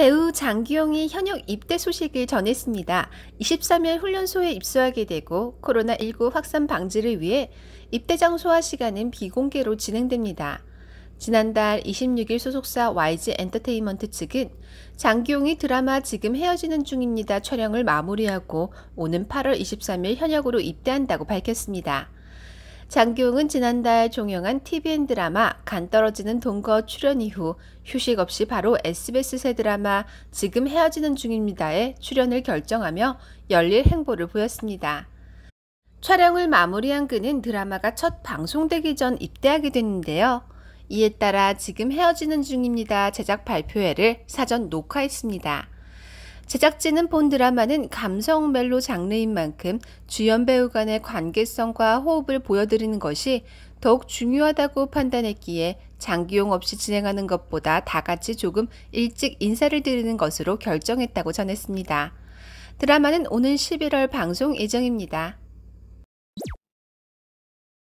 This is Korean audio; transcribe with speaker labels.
Speaker 1: 배우 장기용이 현역 입대 소식을 전했습니다. 23일 훈련소에 입소하게 되고 코로나19 확산 방지를 위해 입대 장소와 시간은 비공개로 진행됩니다. 지난달 26일 소속사 YG 엔터테인먼트 측은 장기용이 드라마 지금 헤어지는 중입니다 촬영을 마무리하고 오는 8월 23일 현역으로 입대한다고 밝혔습니다. 장기웅은 지난달 종영한 TVN 드라마 간 떨어지는 동거 출연 이후 휴식 없이 바로 SBS 새 드라마 지금 헤어지는 중입니다에 출연을 결정하며 열릴 행보를 보였습니다. 촬영을 마무리한 그는 드라마가 첫 방송되기 전 입대하게 됐는데요. 이에 따라 지금 헤어지는 중입니다 제작 발표회를 사전 녹화했습니다. 제작진은 본 드라마는 감성 멜로 장르인 만큼 주연 배우 간의 관계성과 호흡을 보여드리는 것이 더욱 중요하다고 판단했기에 장기용 없이 진행하는 것보다 다 같이 조금 일찍 인사를 드리는 것으로 결정했다고 전했습니다. 드라마는 오는 11월 방송 예정입니다.